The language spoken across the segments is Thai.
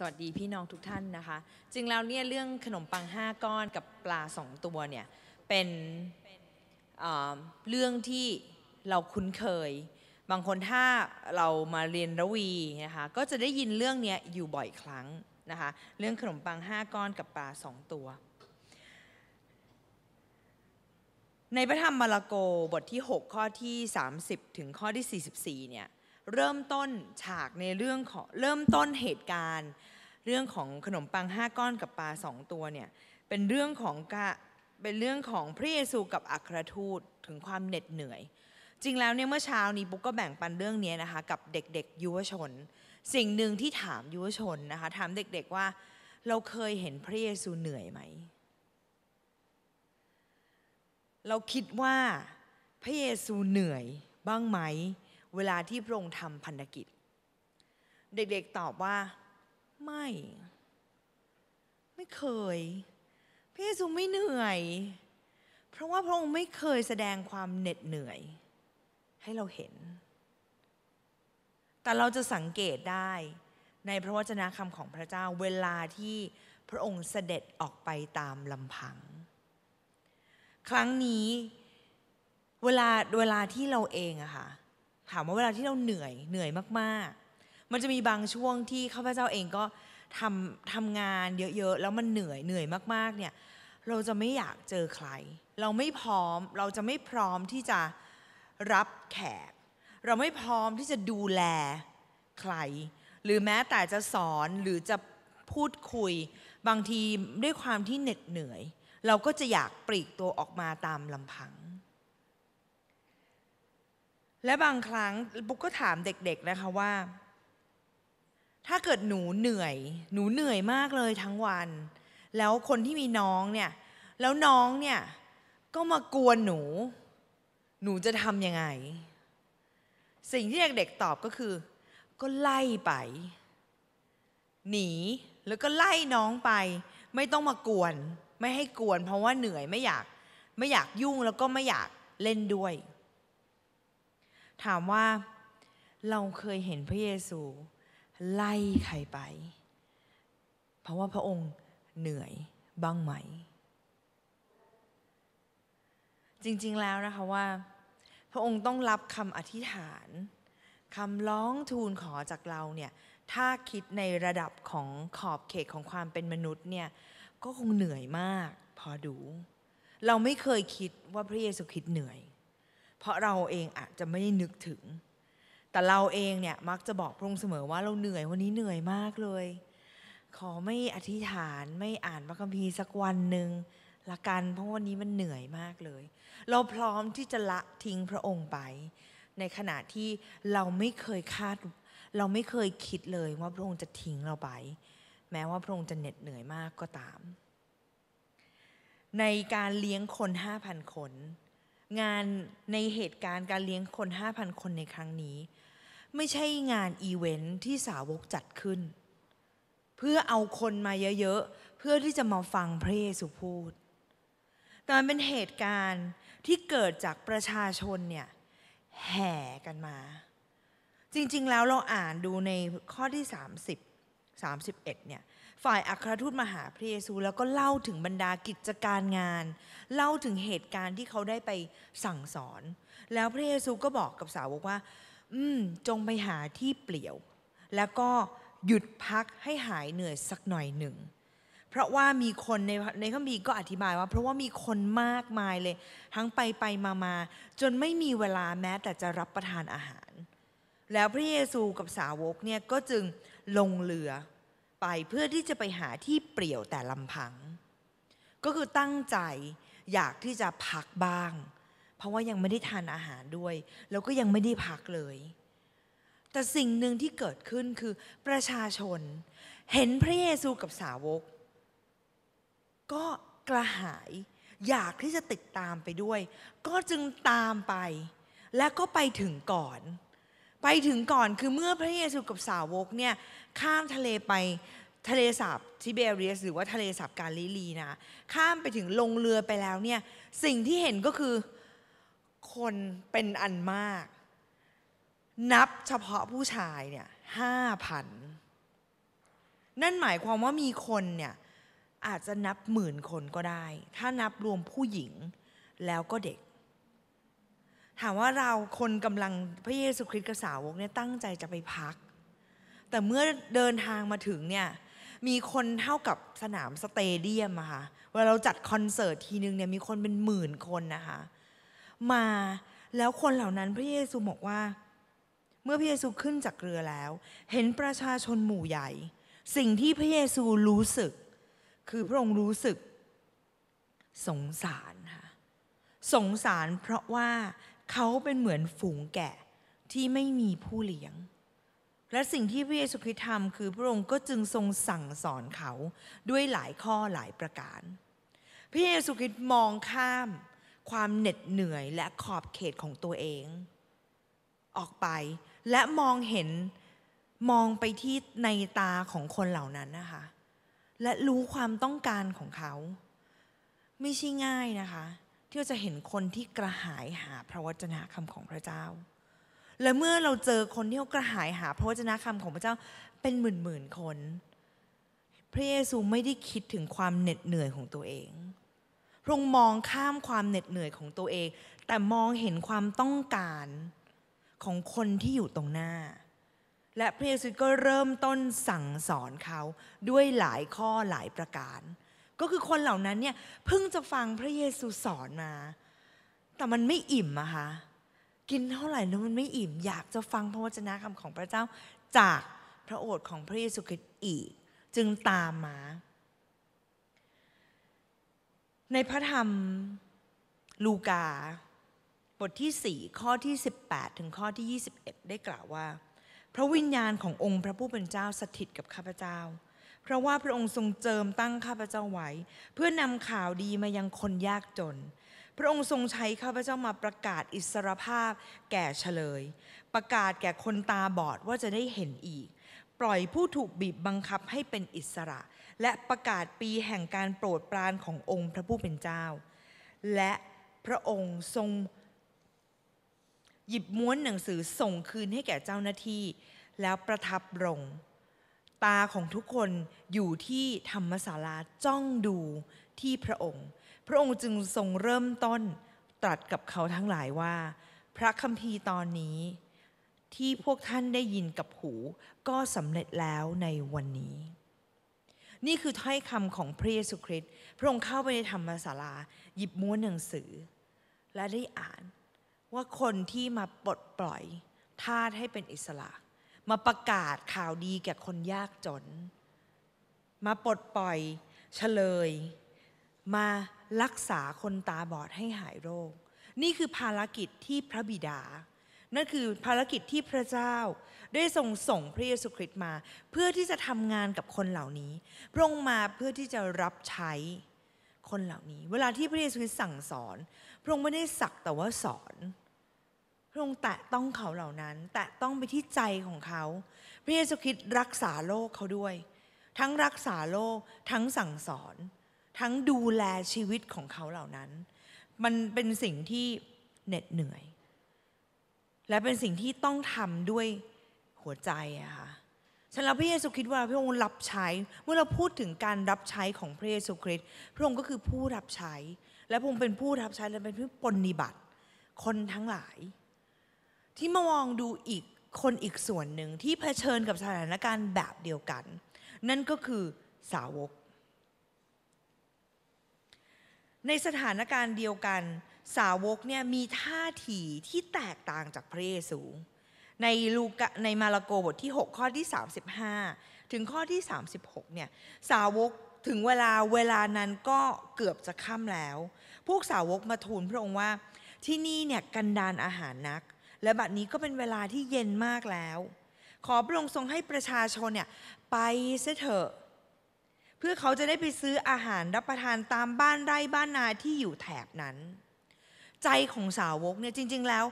สวัสดีพี่น้องทุกท่านนะคะ จริงแล้วเนี่ยเรื่องขนมปัง 5 ก้อนกับปลา 2 ตัวเนี่ยเป็นเเรื่องที่เราคุ้นเคย บางคนถ้าเรามาเรียนระวีนะคะก็จะได้ยินเรื่องนี้อยู่บ่อยครั้งนะคะเรื่องขนมปัง 5 ก้อนกับปลา2ตัว ในพระธรรมมาระโกบทที่ 6 ข้อที่ 30 ถึงข้อที่ 44เนี่ยเริ่มต้นฉากในเรื่องของเริ่มต้นเหตุการณ์ เรื่องของขนมปังห้าก้อนกับปลาสองตัวเนี่ยเป็นเรื่องของกะเป็นเรื่องของพระเยซูกับอัครทูตถึงความเหน็ดเหนื่อยจริงแล้วเนี่ยเมื่อเช้านี้บุ๊กก็แบ่งปันเรื่องนี้นะคะกับเด็กๆยุวชนสิ่งหนึ่งที่ถามยุวชนนะคะถามเด็กๆว่าเราเคยเห็นพระเยซูเหนื่อยไหม เราคิดว่าพระเยซูเหนื่อยบ้างไหมเวลาที่พระองค์ทำพันธกิจ เด็กๆตอบว่า ไม่ ไม่เคยพระเยซูไม่เหนื่อย เพราะว่าพระองค์ไม่เคยแสดงความเหน็ดเหนื่อย ให้เราเห็น แต่เราจะสังเกตได้ในพระวจนะคำของพระเจ้าเวลาที่พระองค์เสด็จออกไปตามลำพัง ครั้งนี้ เวลาเวลาที่เราเองอะค่ะถามว่าเวลาที่เราเหนื่อยเหนื่อยมากๆ มันจะมีบางช่วงที่ข้าพเจ้าเองก็ทำทำงานเยอะๆ แล้วมันเหนื่อยเหนื่อยมากๆ เนี่ย เราจะไม่อยากเจอใคร เราไม่พร้อม เราจะไม่พร้อมที่จะรับแขก เราไม่พร้อมที่จะดูแลใคร หรือแม้แต่จะสอนหรือจะพูดคุย บางทีด้วยความที่เหน็ดเหนื่อย เราก็จะอยากปลีกตัวออกมาตามลำพังและบางครั้งบุ๊กก็ถามเด็ก ๆ นะคะว่า ถ้าเกิดหนูเหนื่อย หนูเหนื่อยมากเลยทั้งวัน แล้วคนที่มีน้องเนี่ย แล้วน้องเนี่ย ก็มากวนหนู หนูจะทำยังไง สิ่งที่เด็กๆตอบก็คือก็ไล่ไป หนีแล้วก็ไล่น้องไป ไม่ต้องมากวน ไม่ให้กวนเพราะว่าเหนื่อยไม่อยาก ไม่อยากยุ่งแล้วก็ไม่อยากเล่นด้วยถามว่าเราเคยเห็นพระเยซู ไล่ใครไป เพราะว่าพระองค์เหนื่อยบ้างไหม จริงๆแล้วนะคะว่า พระองค์ต้องรับคำอธิษฐานคำร้องทูลขอจากเราเนี่ยถ้าคิดในระดับของขอบเขตของความเป็นมนุษย์เนี่ยก็คงเหนื่อยมากพอดู เราไม่เคยคิดว่าพระเยซูคิดเหนื่อยเพราะเราเองอาจจะไม่ได้นึกถึง แต่เราเองเนี่ยมักจะบอกพระองค์เสมอว่าเราเหนื่อยวันนี้เหนื่อยมากเลย ขอไม่อธิษฐานไม่อ่านพระคัมภีร์สักวันหนึ่งละกันเพราะวันนี้มันเหนื่อยมากเลย เราพร้อมที่จะละทิ้งพระองค์ไป ในขณะที่เราไม่เคยคาดเราไม่เคยคิดเลยว่าพระองค์จะทิ้งเราไป แม้ว่าพระองค์จะเหน็ดเหนื่อยมากก็ตาม ในการเลี้ยงคน5,000คนงานในเหตุการณ์การเลี้ยงคน 5,000 คนในครั้งนี้ ไม่ใช่งานอีเวนท์ที่สาวกจัดขึ้น เพื่อเอาคนมาเยอะๆเพื่อที่จะมาฟังพระเยซูพูดแต่มันเป็นเหตุการณ์ที่เกิดจากประชาชนเนี่ยแห่กันมา จริงๆ แล้วเราอ่านดูในข้อที่ 30 31เนี่ยฝ่ายอัครทูตมาหาพระเยซูแล้วก็เล่าถึงบรรดากิจการงาน เล่าถึงเหตุการณ์ที่เขาได้ไปสั่งสอน แล้วพระเยซูก็บอกกับสาวกว่า อืม จงไปหาที่เปลี่ยว แล้วก็หยุดพักให้หายเหนื่อยสักหน่อยหนึ่ง เพราะว่ามีคนในในขัมีก็อธิบายว่า เพราะว่ามีคนมากมายเลย ทั้งไปไปมามาจนไม่มีเวลาแม้แต่จะรับประทานอาหาร แล้วพระเยซูกับสาวกเนี่ยก็จึงลงเรือไปเพื่อที่จะไปหาที่เปลี่ยวแต่ลำพัง ก็คือตั้งใจอยากที่จะพักบ้าง เพราะว่ายังไม่ได้ทานอาหารด้วย แล้วก็ยังไม่ได้พักเลย แต่สิ่งหนึ่งที่เกิดขึ้นคือประชาชนเห็นพระเยซูกับสาวก ก็กระหายอยากที่จะติดตามไปด้วย ก็จึงตามไปและก็ไปถึงก่อน ไปถึงก่อนคือเมื่อพระเยซูกับสาวกเนี่ยข้ามทะเลไปทะเลสาบทิเบเรียสหรือว่าทะเลสาบกาลิลีนะข้ามไปถึงลงเรือไปแล้วเนี่ยสิ่งที่เห็นก็คือคนเป็นอันมาก นับเฉพาะผู้ชายเนี่ยห้าพันนั่นหมายความว่ามีคนเนี่ยอาจจะนับหมื่นคนก็ได้ ถ้านับรวมผู้หญิงแล้วก็เด็ก ถามว่าเราคนกำลังพระเยซูคริสต์กับสาวกเนี่ยตั้งใจจะไปพักแต่เมื่อเดินทางมาถึงเนี่ยมีคนเท่ากับสนามสเตเดียมอะค่ะเวลาเราจัดคอนเสิร์ตทีนึงเนี่ยมีคนเป็นหมื่นคนนะคะมาแล้วคนเหล่านั้นพระเยซูบอกว่า เมื่อพระเยซูขึ้นจากเรือแล้ว เห็นประชาชนหมู่ใหญ่ สิ่งที่พระเยซูรู้สึก คือพระองค์รู้สึก สงสารค่ะสงสารเพราะว่าเขาเป็นเหมือนฝูงแกะที่ไม่มีผู้เลี้ยงและสิ่งที่พระเยซูคริสต์ทำคือพระองค์ก็จึงทรงสั่งสอนเขาด้วยหลายข้อหลายประการ พระเยซูคริสต์มองข้ามความเหน็ดเหนื่อยและขอบเขตของตัวเอง ออกไปและมองเห็นมองไปที่ในตาของคนเหล่านั้นนะคะและรู้ความต้องการของเขา ไม่ใช่ง่ายนะคะ ที่จะเห็นคนที่กระหายหาพระวจนะคำของพระเจ้าและเมื่อเราเจอคนที่เขากระหายหาพระวจนะคำของพระเจ้าเป็นหมื่นหมื่นคน พระเยซูไม่ได้คิดถึงความเหน็ดเหนื่อยของตัวเองพระองค์มองข้ามความเหน็ดเหนื่อยของตัวเอง แต่มองเห็นความต้องการของคนที่อยู่ตรงหน้า และพระเยซูก็เริ่มต้นสั่งสอนเขาด้วยหลายข้อหลายประการ ก็คือคนเหล่านั้นเนี่ยเพิ่งจะฟังพระเยซูสอนมา แต่มันไม่อิ่มอะคะกินเท่าไหร่แล้วมันไม่อิ่มอยากจะฟังพระวจนะคำของพระเจ้าจากพระโอษฐ์ของพระเยซูคริสต์อีก จึงตามมา ในพระธรรมลูกา บทที่ 4 ข้อที่ 18 ถึงข้อที่ 21 ได้กล่าวว่า พระวิญญาณขององค์พระผู้เป็นเจ้าสถิตกับข้าพเจ้า เพราะว่าพระองค์ทรงเจิมตั้งข้าพเจ้าไว้ เพื่อนำข่าวดีมายังคนยากจนพระองค์ทรงใช้ข้าพเจ้ามาประกาศอิสรภาพแก่เฉลย ประกาศแก่คนตาบอดว่าจะได้เห็นอีก ปล่อยผู้ถูกบีบบังคับให้เป็นอิสระ และประกาศปีแห่งการโปรดปรานขององค์พระผู้เป็นเจ้า และพระองค์ทรง หยิบม้วนหนังสือส่งคืนให้แก่เจ้าหน้าที่ แล้วประทับลงตาของทุกคนอยู่ที่ธรรมศาลาจ้องดูที่พระองค์พระองค์จึงทรงเริ่มต้นตรัสกับเขาทั้งหลายว่า พระคัมภีร์ตอนนี้ ที่พวกท่านได้ยินกับหูก็สำเร็จแล้วในวันนี้ นี่คือถ้อยคำของพระเยซูคริสต์พระองค์เข้าไปในธรรมศาลา หยิบม้วนหนังสือ และได้อ่านว่าคนที่มาปลดปล่อยทาสให้เป็นอิสระ มาประกาศข่าวดีแก่คนยากจนมาปลดปล่อย เฉลย มารักษาคนตาบอดให้หายโรค นี่คือภารกิจที่พระบิดา นั่นคือภารกิจที่พระเจ้า ได้ทรงส่งพระเยซูคริสต์มา เพื่อที่จะทำงานกับคนเหล่านี้ พระองค์มาเพื่อที่จะรับใช้คนเหล่านี้ เวลาที่พระเยซูคริสต์สั่งสอน พระองค์ไม่ได้สักแต่ว่าสอน พระองค์แตะต้องเขาเหล่านั้น แตะต้องไปที่ใจของเขา พระเยซูคริสต์รักษาโลกเขาด้วย ทั้งรักษาโลกทั้งสั่งสอนทั้งดูแลชีวิตของเขาเหล่านั้น มันเป็นสิ่งที่เหน็ดเหนื่อย และเป็นสิ่งที่ต้องทำด้วยหัวใจอะค่ะฉันรับพระเยซูคริสต์ว่าพระองค์รับใช้ เมื่อเราพูดถึงการรับใช้ของพระเยซูคริสต์ พระองค์ก็คือผู้รับใช้ และพระองค์เป็นผู้รับใช้และเป็นผู้ปนิบัติ คนทั้งหลาย ที่มามองดูอีกคนอีกส่วนหนึ่งที่เผชิญกับสถานการณ์แบบเดียวกัน นั่นก็คือสาวกในสถานการณ์เดียวกัน สาวกเนี่ยมีท่าทีที่แตกต่างจากพระเยซูในลูกในมาระโกบทที่ 6 ข้อที่ 35 ถึงข้อที่ 36เนี่ยสาวกถึงเวลาเวลานั้นก็เกือบจะค่ำแล้ว พวกสาวกมาทูลพระองค์ว่าที่นี่เนี่ยกันดานอาหารนัก และบัดนี้ก็เป็นเวลาที่เย็นมากแล้ว ขอพระองค์ทรงให้ประชาชนเนี่ยไปเสเถอะเพื่อเขาจะได้ไปซื้ออาหารรับประทานตามบ้านไร่บ้านนาที่อยู่แถบนั้น ใจของสาวกเนี่ยจริง ๆแล้ว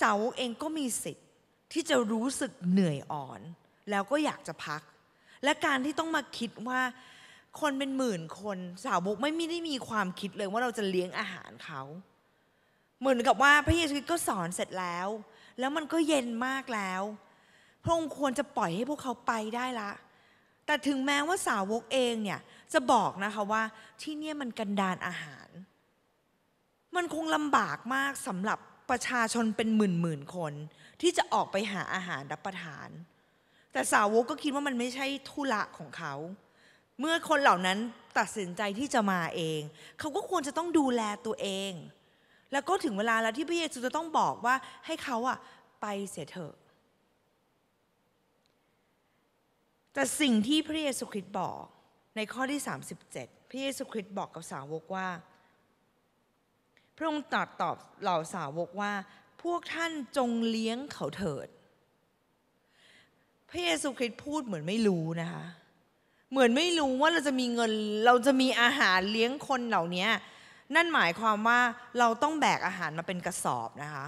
สาวกเองก็มีสิทธิ์ที่จะรู้สึกเหนื่อยอ่อน แล้วก็อยากจะพัก และการที่ต้องมาคิดว่าคนเป็นหมื่นคนสาวกไม่มีได้มีความคิดเลยว่าเราจะเลี้ยงอาหารเขา เหมือนกับว่าพระเยซูิก็สอนเสร็จแล้ว แล้วมันก็เย็นมากแล้วพระองค์ควรจะปล่อยให้พวกเขาไปได้ละแต่ถึงแม้ว่าสาวกเองเนี่ย จะบอกนะคะว่าที่เนี่ยมันกันดานอาหาร มันคงลำบากมากสำหรับประชาชนเป็นหมื่นหมื่นคน ที่จะออกไปหาอาหารรับประทาน แต่สาวกก็คิดว่ามันไม่ใช่ทุละของเขา เมื่อคนเหล่านั้นตัดสินใจที่จะมาเอง เขาก็ควรจะต้องดูแลตัวเอง แล้วก็ถึงเวลาแล้ว ที่พระเยซูจะต้องบอกว่า ให้เขาอะไปเสียเถอะแต่สิ่งที่พระเยซูคริสต์บอกในข้อที่ 37 พระเยซูคริสต์บอกกับสาวกว่า พระองค์ตรัสตอบเหล่าสาวกว่า พวกท่านจงเลี้ยงเขาเถิด พระเยซูคริสต์พูดเหมือนไม่รู้นะคะ เหมือนไม่รู้ว่าเราจะมีเงินเราจะมีอาหารเลี้ยงคนเหล่านี้นั่นหมายความว่าเราต้องแบกอาหารมาเป็นกระสอบนะคะ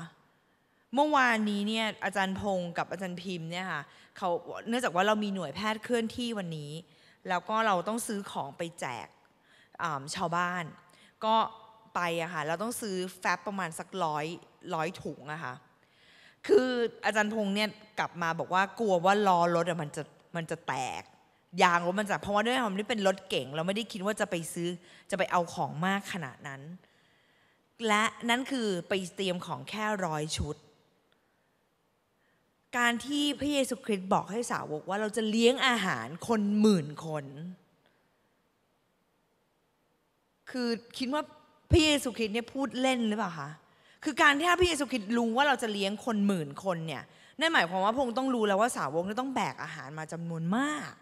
เมื่อวานนี้เนี่ยอาจารย์พงศ์กับอาจารย์พิมพ์เนี่ยค่ะเขาเนื่องจากว่าเรามีหน่วยแพทย์เคลื่อนที่วันนี้ แล้วก็เราต้องซื้อของไปแจกชาวบ้าน ก็ไปอะค่ะเราต้องซื้อแฟบประมาณสักร้อยร้อยถุงอะค่ะคืออาจารย์พงศ์เนี่ยกลับมาบอกว่ากลัวว่าล้อรถอะมันจะมันจะแตกยางรถมันจะเพราะว่าด้วยความที่เป็นรถเก่งเราไม่ได้คิดว่าจะไปซื้อจะไปเอาของมากขนาดนั้น และนั่นคือไปเตรียมของแค่ร้อยชุดการที่พระเยซูคริสต์บอกให้สาวกว่าเราจะเลี้ยงอาหารคนหมื่นคน คือคิดว่าพระเยซูคริสต์เนี่ยพูดเล่นหรือเปล่าคะ คือการที่พระเยซูคริสต์รู้ว่า เราจะเลี้ยงคนหมื่นคนเนี่ย นั่นหมายความว่าพระองค์ต้องรู้แล้วว่าสาวกต้องแบกอาหารมาจำนวนมาก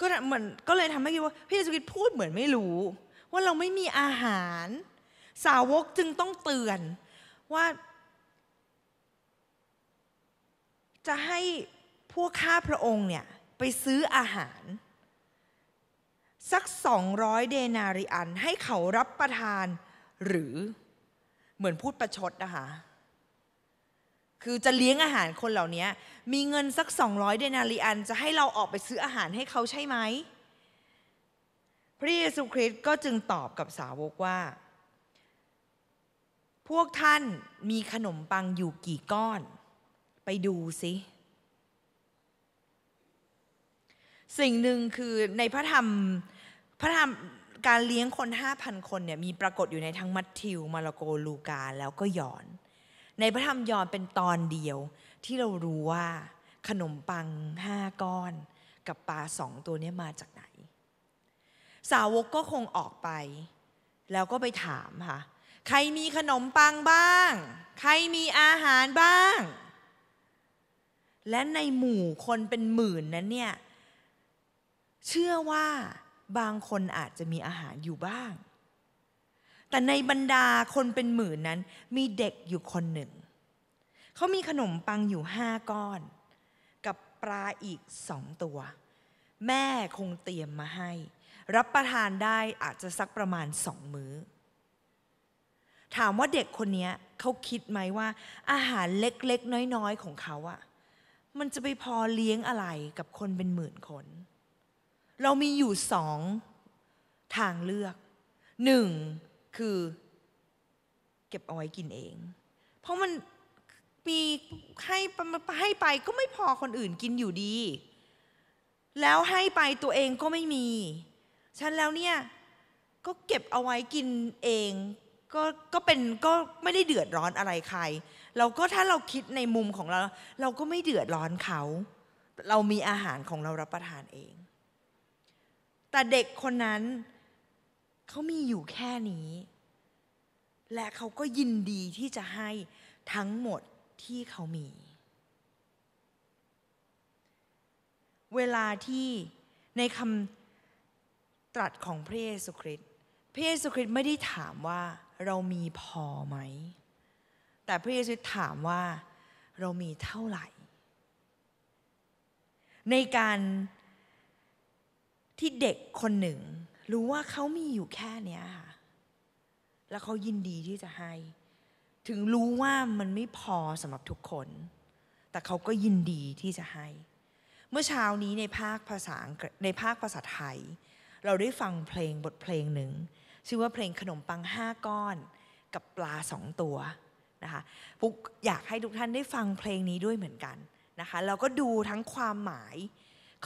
ก็เหมือนก็เลยทำให้คิดว่าพระเยซูคริสต์พูดเหมือนไม่รู้ ว่าเราไม่มีอาหาร สาวกจึงต้องเตือนว่าจะให้พวกข้าพระองค์เนี่ยไปซื้ออาหาร สักสองร้อยเดนาริอันให้เขารับประทาน หรือเหมือนพูดประชดนะคะคือจะเลี้ยงอาหารคนเหล่านี้มีเงินสักสองร้อยเดนารีอันจะให้เราออกไปซื้ออาหารให้เขาใช่ไหมพระเยซูคริสต์ก็จึงตอบกับสาวกว่า พวกท่านมีขนมปังอยู่กี่ก้อนไปดูสิ สิ่งหนึ่งคือในพระธรรมพระธรรมการเลี้ยงคน 5,000 คนเนี่ยมีปรากฏอยู่ในทั้งมัทธิวมาระโกลูกาแล้วก็ยอนในพระธรรมยอนเป็นตอนเดียวที่เรารู้ว่าขนมปังห้าก้อนกับปลาสองตัวนี้มาจากไหน สาวกก็คงออกไป แล้วก็ไปถามค่ะใครมีขนมปังบ้าง ใครมีอาหารบ้างและในหมู่คนเป็นหมื่นนั้นเนี่ย เชื่อว่าบางคนอาจจะมีอาหารอยู่บ้าง แต่ในบรรดาคนเป็นหมื่นนั้นมีเด็กอยู่คนหนึ่ง เขามีขนมปังอยู่ห้าก้อน กับปลาอีกสองตัว แม่คงเตรียมมาให้ รับประทานได้อาจจะสักประมาณสองมือ้อ ถามว่าเด็กคนนี้เขาคิดไหมว่า อาหารเล็กๆน้อยๆของเขาอะ่ะมันจะไปพอเลี้ยงอะไรกับคนเป็นหมื่นคน เรามีอยู่สองทางเลือกหนึ่งคือ เก็บเอาไว้กินเอง เพราะมันมีให้ให้ไปก็ไม่พอคนอื่นกินอยู่ดี แล้วให้ไปตัวเองก็ไม่มี ฉันแล้วเนี่ยก็เก็บเอาไว้กินเอง ก็ก็เป็นก็ไม่ได้เดือดร้อนอะไรใครเราก็ถ้าเราคิดในมุมของเรา เราก็ไม่เดือดร้อนเขา เรามีอาหารของเรารับประทานเอง แต่เด็กคนนั้น เขามีอยู่แค่นี้ และเขาก็ยินดีที่จะให้ทั้งหมดที่เขามี เวลาที่ในคำตรัสของพระเยซูคริสต์พระเยซูคริสต์ไม่ได้ถามว่าเรามีพอไหมแต่พระเยซูถามว่า เรามีเท่าไหร่ ในการที่เด็กคนหนึ่ง รู้ว่าเขามีอยู่แค่เนี้ยค่ะแล้วเขายินดีที่จะให้ ถึงรู้ว่ามันไม่พอสำหรับทุกคน แต่เขาก็ยินดีที่จะให้ เมื่อเช้านี้ในภาคภาษาในภาคภาษาไทยเราได้ฟังเพลงบทเพลงหนึ่งชื่อว่าเพลงขนมปังห้าก้อนกับปลาสองตัวนะคะปุ๊กอยากให้ทุกท่านได้ฟังเพลงนี้ด้วยเหมือนกันนะคะแล้วก็ดูทั้งความหมาย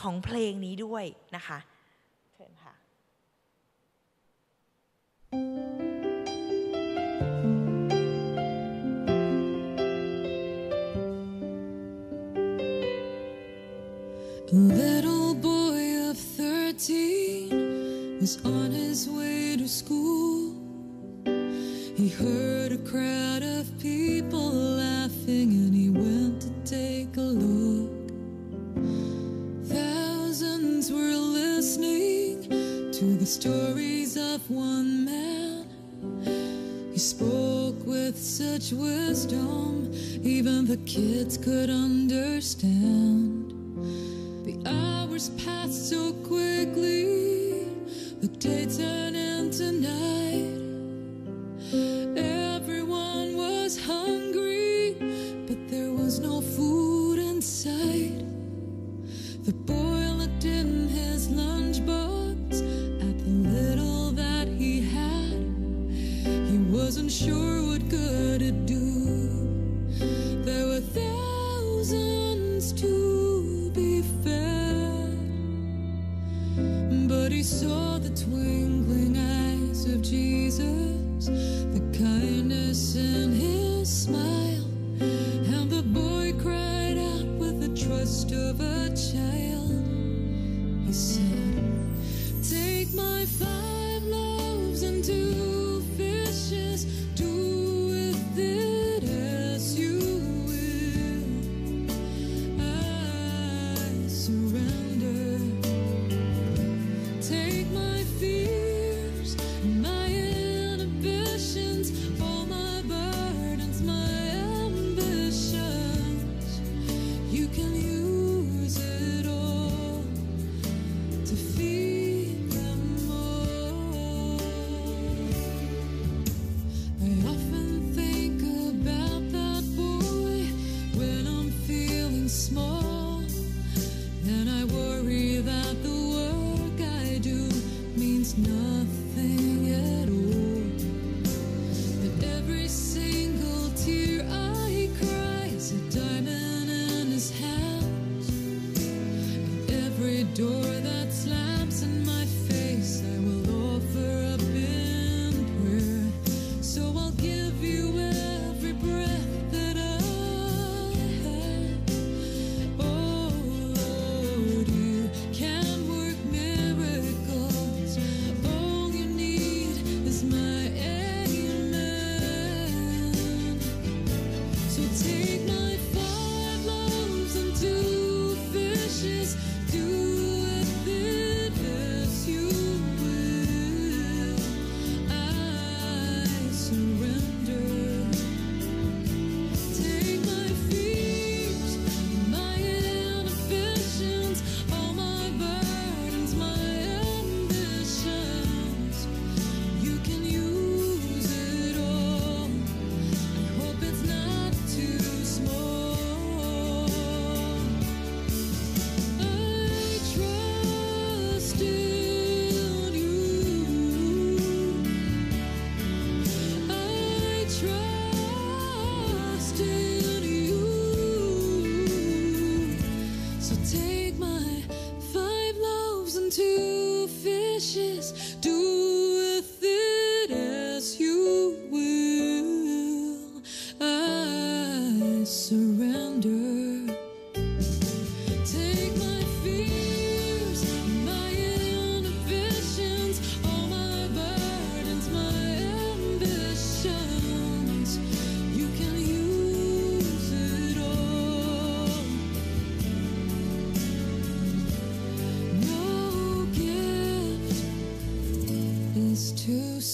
ของเพลงนี้ด้วยนะคะเชิญค่ะ on his way to school. He heard a crowd of people laughing and he went to take a look. Thousands were listening to the stories of one man. He spoke with such wisdom, even the kids could understand. The hours passed so quickly, the days Just.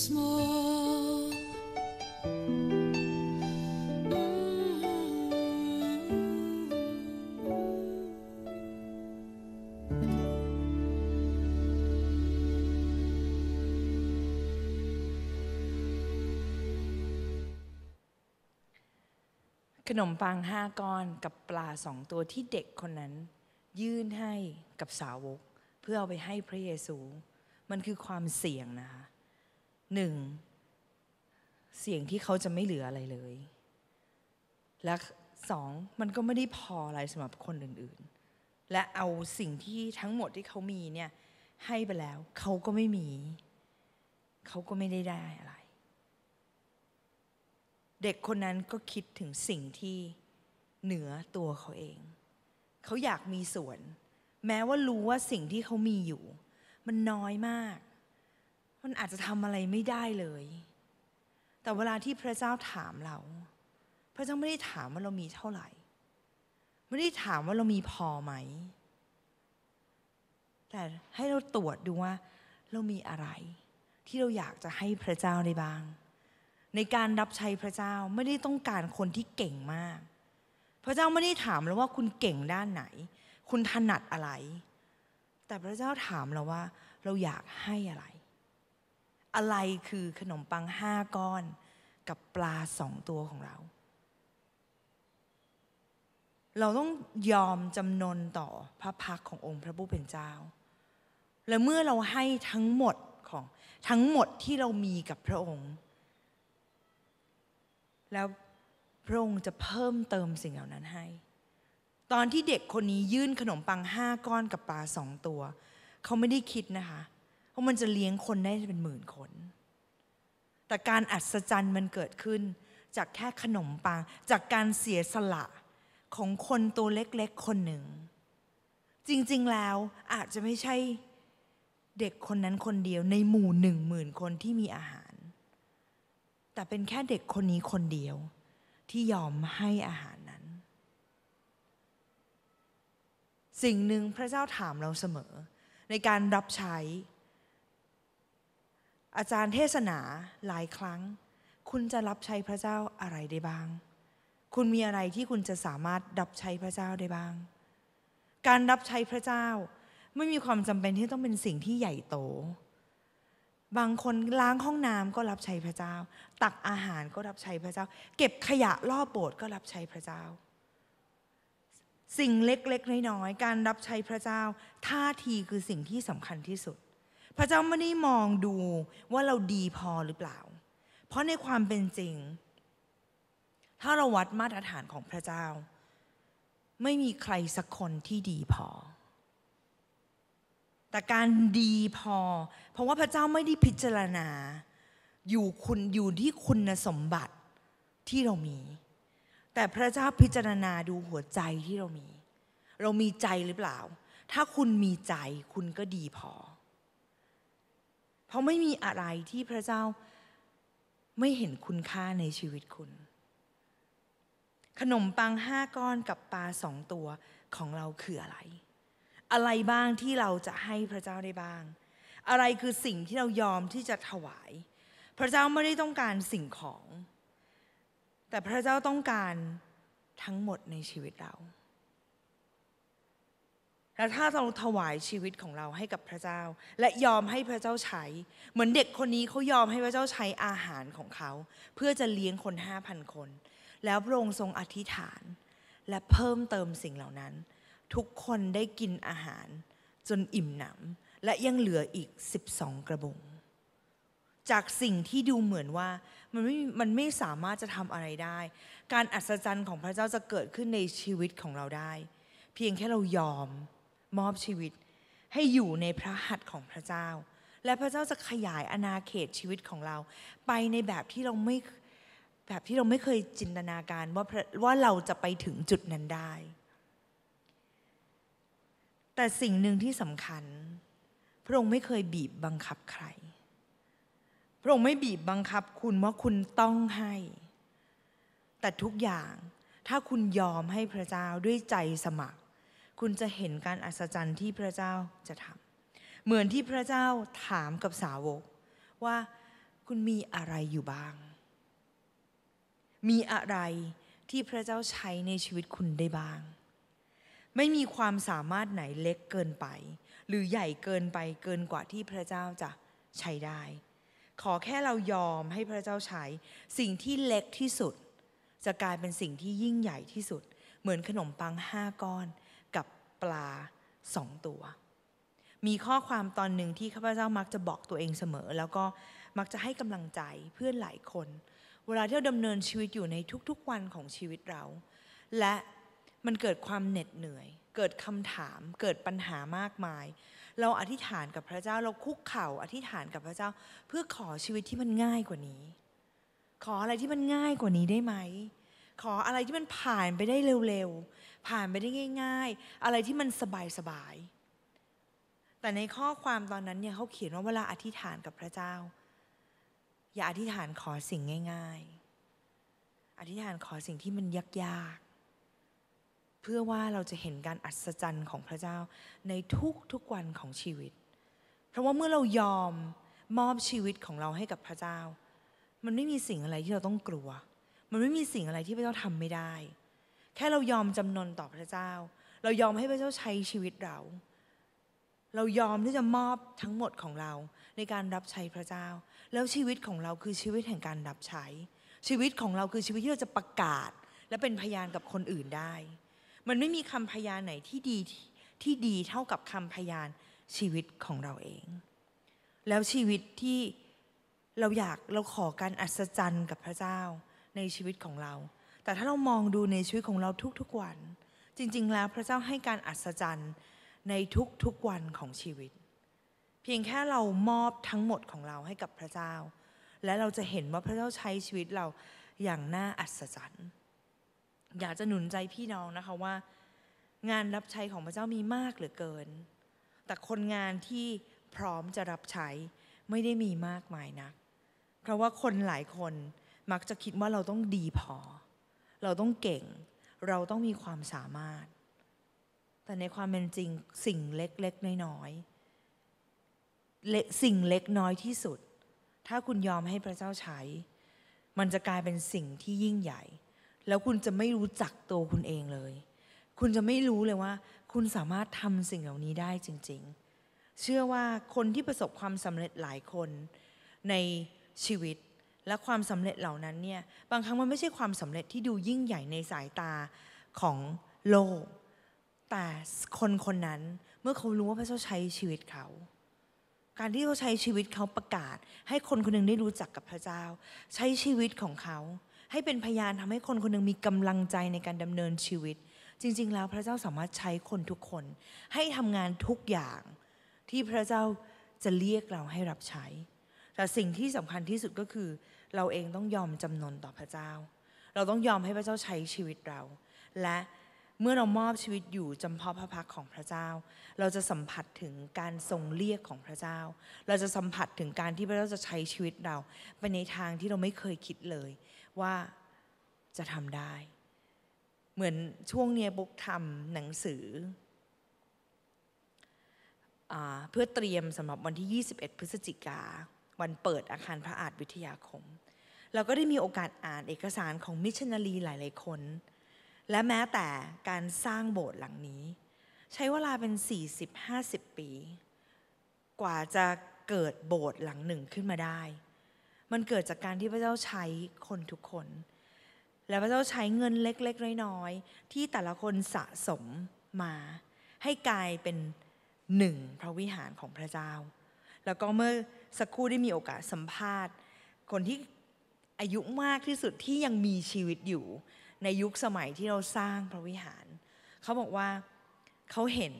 ขนมปังห้าก้อนกับปลาสองตัวที่เด็กคนนั้น ยื่นให้กับสาวก เพื่อเอาไปให้พระเยซู มันคือความเสี่ยงนะคะหนึ่งเสียงที่เขาจะไม่เหลืออะไรเลย และสอง มันก็ไม่ได้พออะไรสำหรับคนอื่น ๆ และเอาสิ่งที่ทั้งหมดที่เขามีเนี่ย ให้ไปแล้ว เขาก็ไม่มี เขาก็ไม่ได้ได้อะไร เด็กคนนั้นก็คิดถึงสิ่งที่เหนือตัวเขาเอง เขาอยากมีส่วน แม้ว่ารู้ว่าสิ่งที่เขามีอยู่ มันน้อยมากมันอาจจะทำอะไรไม่ได้เลย แต่เวลาที่พระเจ้าถามเรา พระเจ้าไม่ได้ถามว่าเรามีเท่าไหร่ ไม่ได้ถามว่าเรามีพอไหม แต่ให้เราตรวจดูว่าเรามีอะไร ที่เราอยากจะให้พระเจ้าได้บ้าง ในการรับใช้พระเจ้าไม่ได้ต้องการคนที่เก่งมาก พระเจ้าไม่ได้ถามเราว่าคุณเก่งด้านไหน คุณถนัดอะไร แต่พระเจ้าถามเราว่าเราอยากให้อะไรอะไรคือขนมปังห้าก้อนกับปลาสองตัวของเรา เราต้องยอมจำนนต่อพระพักขององค์พระผู้เป็นเจ้า และเมื่อเราให้ทั้งหมดของทั้งหมดที่เรามีกับพระองค์ แล้วพระองค์จะเพิ่มเติมสิ่งเหล่านั้นให้ ตอนที่เด็กคนนี้ยื่นขนมปังห้าก้อนกับปลาสองตัว เขาไม่ได้คิดนะคะเเพราะมันจะเลี้ยงคนได้เป็นหมื่นคน แต่การอัศจรรย์มันเกิดขึ้นจากแค่ขนมปังจากการเสียสละของคนตัวเล็กๆคนหนึ่ง จริงๆแล้วอาจจะไม่ใช่เด็กคนนั้นคนเดียวในหมู่หนึ่งหมื่นคนที่มีอาหาร แต่เป็นแค่เด็กคนนี้คนเดียวที่ยอมให้อาหารนั้น สิ่งหนึ่งพระเจ้าถามเราเสมอ ในการรับใช้อาจารย์เทศนาหลายครั้ง คุณจะรับใช้พระเจ้าอะไรได้บ้าง คุณมีอะไรที่คุณจะสามารถรับใช้พระเจ้าได้บ้าง การรับใช้พระเจ้า ไม่มีความจำเป็นที่ต้องเป็นสิ่งที่ใหญ่โต บางคนล้างห้องน้ำก็รับใช้พระเจ้า ตักอาหารก็รับใช้พระเจ้า เก็บขยะรอบโบสถ์ก็รับใช้พระเจ้า สิ่งเล็กๆน้อยๆ การรับใช้พระเจ้าท่าทีคือสิ่งที่สำคัญที่สุดพระเจ้าไม่ได้มองดูว่าเราดีพอหรือเปล่า เพราะในความเป็นจริง ถ้าเราวัดมาตรฐานของพระเจ้า ไม่มีใครสักคนที่ดีพอ แต่การดีพอ เพราะว่าพระเจ้าไม่ได้พิจารณา อยู่คุณอยู่ที่คุณสมบัติที่เรามี แต่พระเจ้าพิจารณาดูหัวใจที่เรามี เรามีใจหรือเปล่า ถ้าคุณมีใจคุณก็ดีพอเพราะไม่มีอะไรที่พระเจ้าไม่เห็นคุณค่าในชีวิตคุณ ขนมปังห้าก้อนกับปลาสองตัวของเราคืออะไร อะไรบ้างที่เราจะให้พระเจ้าได้บ้าง อะไรคือสิ่งที่เรายอมที่จะถวาย พระเจ้าไม่ได้ต้องการสิ่งของ แต่พระเจ้าต้องการทั้งหมดในชีวิตเราแล้วถ้าเราถวายชีวิตของเราให้กับพระเจ้า และยอมให้พระเจ้าใช้ เหมือนเด็กคนนี้เขายอมให้พระเจ้าใช้อาหารของเขาเพื่อจะเลี้ยงคนห้าพันคนแล้วพระองค์ทรงอธิษฐาน และเพิ่มเติมสิ่งเหล่านั้น ทุกคนได้กินอาหาร จนอิ่มหนำและยังเหลืออีก12กระบุงจากสิ่งที่ดูเหมือนว่ามันไม่มันไม่สามารถจะทำอะไรได้ การอัศจรรย์ของพระเจ้าจะเกิดขึ้นในชีวิตของเราได้ เพียงแค่เรายอมมอบชีวิตให้อยู่ในพระหัตถ์ของพระเจ้า และพระเจ้าจะขยายอาณาเขตชีวิตของเราไปในแบบที่เราไม่แบบที่เราไม่เคยจินตนาการว่าว่าเราจะไปถึงจุดนั้นได้ แต่สิ่งหนึ่งที่สำคัญ พระองค์ไม่เคยบีบบังคับใคร พระองค์ไม่บีบบังคับคุณ ว่าคุณต้องให้ แต่ทุกอย่างถ้าคุณยอมให้พระเจ้าด้วยใจสมัครคุณจะเห็นการอัศจรรย์ที่พระเจ้าจะทำ เหมือนที่พระเจ้าถามกับสาวก ว่าคุณมีอะไรอยู่บ้าง มีอะไรที่พระเจ้าใช้ในชีวิตคุณได้บ้าง ไม่มีความสามารถไหนเล็กเกินไป หรือใหญ่เกินไปเกินกว่าที่พระเจ้าจะใช้ได้ ขอแค่เรายอมให้พระเจ้าใช้สิ่งที่เล็กที่สุด จะกลายเป็นสิ่งที่ยิ่งใหญ่ที่สุด เหมือนขนมปังห้าก้อนปลาสองตัว มีข้อความตอนหนึ่งที่ข้าพเจ้ามักจะบอกตัวเองเสมอ แล้วก็มักจะให้กำลังใจเพื่อนหลายคน เวลาที่เราดำเนินชีวิตอยู่ในทุก ๆวันของชีวิตเรา และมันเกิดความเหน็ดเหนื่อย เกิดคำถามเกิดปัญหามากมาย เราอธิษฐานกับพระเจ้า เราคุกเข่าอธิษฐานกับพระเจ้าเพื่อขอชีวิตที่มันง่ายกว่านี้ ขออะไรที่มันง่ายกว่านี้ได้ไหมขออะไรที่มันผ่านไปได้เร็วๆ ผ่านไปได้ง่าย ๆ อะไรที่มันสบายๆ แต่ในข้อความตอนนั้นเนี่ยเขาเขียนว่าเวลาอธิษฐานกับพระเจ้า อย่าอธิษฐานขอสิ่งง่าย ๆ อธิษฐานขอสิ่งที่มันยากๆ เพื่อว่าเราจะเห็นการอัศจรรย์ของพระเจ้าในทุกๆ วันของชีวิต เพราะว่าเมื่อเรายอมมอบชีวิตของเราให้กับพระเจ้า มันไม่มีสิ่งอะไรที่เราต้องกลัวมันไม่มีสิ่งอะไรที่พระเจ้าทำไม่ได้ แค่เรายอมจำนนต่อพระเจ้า เรายอมให้พระเจ้าใช้ชีวิตเรา เรายอมที่จะมอบทั้งหมดของเราในการรับใช้พระเจ้า แล้วชีวิตของเราคือชีวิตแห่งการรับใช้ ชีวิตของเราคือชีวิตที่เราจะประกาศ และเป็นพยานกับคนอื่นได้ มันไม่มีคำพยานไหนที่ดี ที่ดี เท่ากับคำพยานชีวิตของเราเอง แล้วชีวิตที่เราอยากเราขอการอัศจรรย์กับพระเจ้าในชีวิตของเรา แต่ถ้าเรามองดูในชีวิตของเราทุกๆวัน จริงๆ แล้วพระเจ้าให้การอัศจรรย์ในทุกๆวันของชีวิต เพียงแค่เรามอบทั้งหมดของเราให้กับพระเจ้า และเราจะเห็นว่าพระเจ้าใช้ชีวิตเราอย่างน่าอัศจรรย์ อยากจะหนุนใจพี่น้องนะคะว่า งานรับใช้ของพระเจ้ามีมากเหลือเกิน แต่คนงานที่พร้อมจะรับใช้ไม่ได้มีมากมายนัก เพราะว่าคนหลายคนมักจะคิดว่าเราต้องดีพอ เราต้องเก่ง เราต้องมีความสามารถ แต่ในความเป็นจริง สิ่งเล็กๆน้อยๆสิ่งเล็กน้อยที่สุด ถ้าคุณยอมให้พระเจ้าใช้ มันจะกลายเป็นสิ่งที่ยิ่งใหญ่ แล้วคุณจะไม่รู้จักตัวคุณเองเลย คุณจะไม่รู้เลยว่า คุณสามารถทำสิ่งเหล่านี้ได้จริงๆ เชื่อว่าคนที่ประสบความสำเร็จหลายคนในชีวิตและความสำเร็จเหล่านั้นเนี่ยบางครั้งมันไม่ใช่ความสำเร็จที่ดูยิ่งใหญ่ในสายตาของโลก แต่คนคนนั้นเมื่อเขารู้ว่าพระเจ้าใช้ชีวิตเขา การที่เขาใช้ชีวิตเขาประกาศให้คนคนนึงได้รู้จักกับพระเจ้า ใช้ชีวิตของเขา ให้เป็นพยานทำให้คนคนนึงมีกำลังใจในการดำเนินชีวิต จริงๆ แล้วพระเจ้าสามารถใช้คนทุกคน ให้ทำงานทุกอย่างที่พระเจ้าจะเรียกเราให้รับใช้ แต่สิ่งที่สำคัญที่สุดก็คือเราเองต้องยอมจำนนต่อพระเจ้า เราต้องยอมให้พระเจ้าใช้ชีวิตเรา และเมื่อเรามอบชีวิตอยู่จำเพาะพระพักของพระเจ้า เราจะสัมผัสถึงการทรงเรียกของพระเจ้า เราจะสัมผัสถึงการที่พระเจ้าจะใช้ชีวิตเรา ไปในทางที่เราไม่เคยคิดเลยว่าจะทำได้ เหมือนช่วงเนี้ยบุกทำหนังสืออเพื่อเตรียมสำหรับวันที่ 21 พฤศจิกาวันเปิดอาคารพระอาจวิทยาคมเราก็ได้มีโอกาสอ่านเอกสารของมิชชันนารีหลาย ๆ คน และแม้แต่การสร้างโบสถ์หลังนี้ ใช้เวลาเป็น40-50 ปี กว่าจะเกิดโบสถ์หลังหนึ่งขึ้นมาได้ มันเกิดจากการที่พระเจ้าใช้คนทุกคน และพระเจ้าใช้เงินเล็ก ๆ น้อย ๆ ที่แต่ละคนสะสมมา ให้กลายเป็นหนึ่งพระวิหารของพระเจ้า แล้วก็เมื่อสักครู่ได้มีโอกาสสัมภาษณ์ คนที่อายุมากที่สุดที่ยังมีชีวิตอยู่ในยุคสมัยที่เราสร้างพระวิหาร เขาบอกว่าเขาเห็น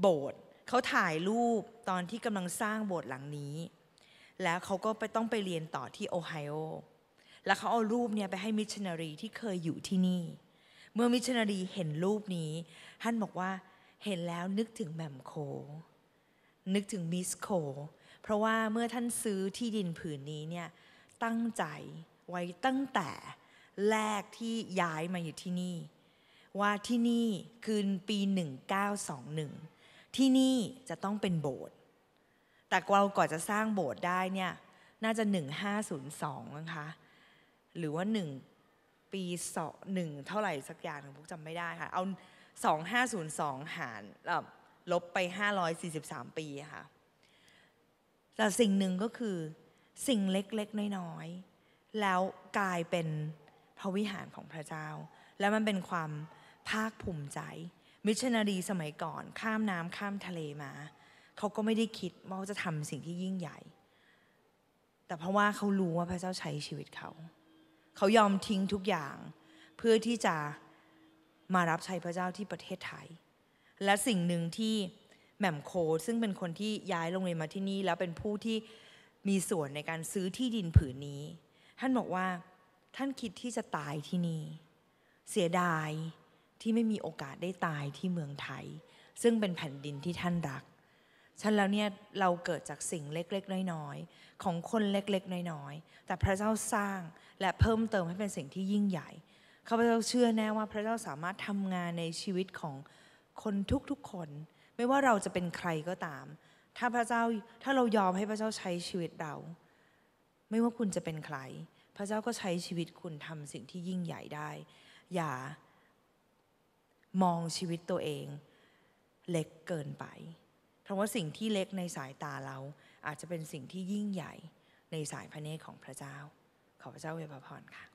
โบสถ์เขาถ่ายรูปตอนที่กำลังสร้างโบสถ์หลังนี้ แล้วเขาก็ไปต้องไปเรียนต่อที่โอไฮโอแล้วเขาเอารูปเนี่ยไปให้มิชชันนารีที่เคยอยู่ที่นี่ เมื่อมิชชันนารีเห็นรูปนี้ ท่านบอกว่าเห็นแล้วนึกถึงแมมโคนึกถึงมิสโคเพราะว่าเมื่อท่านซื้อที่ดินผืนนี้เนี่ยตั้งใจไว้ตั้งแต่แรกที่ย้ายมาอยู่ที่นี่ ว่าที่นี่คืนปี 1921 ที่นี่จะต้องเป็นโบสถ์แต่เราก่อนจะสร้างโบสถ์ได้เนี่ยน่าจะ 1502 นะคะ หรือว่า 1 ปีสองหนึ่งเท่าไหร่สักอย่างหนึ่งพวกจำไม่ได้ค่ะ เอา 2502 หารลบไป 543 ปีค่ะแต่สิ่งหนึ่งก็คือสิ่งเล็กๆน้อยๆแล้วกลายเป็นพระวิหารของพระเจ้า แล้วมันเป็นความภาคภูมิใจ มิชชันนารีสมัยก่อนข้ามน้ำข้ามทะเลมาเขาก็ไม่ได้คิดว่าจะทำสิ่งที่ยิ่งใหญ่ แต่เพราะว่าเขารู้ว่าพระเจ้าใช้ชีวิตเขาเขายอมทิ้งทุกอย่างเพื่อที่จะมารับใช้พระเจ้าที่ประเทศไทย และสิ่งหนึ่งที่แหม่มโคซึ่งเป็นคนที่ย้ายโรงเรียนมาที่นี่แล้วเป็นผู้ที่มีส่วนในการซื้อที่ดินผืนนี้ ท่านบอกว่าท่านคิดที่จะตายที่นี่ เสียดายที่ไม่มีโอกาสได้ตายที่เมืองไทย ซึ่งเป็นแผ่นดินที่ท่านรักฉันแล้วเนี่ย เราเกิดจากสิ่งเล็กๆน้อยๆของคนเล็กๆน้อยๆแต่พระเจ้าสร้างและเพิ่มเติมให้เป็นสิ่งที่ยิ่งใหญ่ข้าพเจ้าเชื่อแน่ว่าพระเจ้าสามารถทำงานในชีวิตของคนทุกๆคน ไม่ว่าเราจะเป็นใครก็ตามถ้าพระเจ้าถ้าเรายอมให้พระเจ้าใช้ชีวิตเรา ไม่ว่าคุณจะเป็นใคร พระเจ้าก็ใช้ชีวิตคุณทำสิ่งที่ยิ่งใหญ่ได้ อย่ามองชีวิตตัวเองเล็กเกินไปเพราะว่าสิ่งที่เล็กในสายตาเราอาจจะเป็นสิ่งที่ยิ่งใหญ่ในสายพระเนตรของพระเจ้า ขอพระเจ้าเวพรพรค่ะ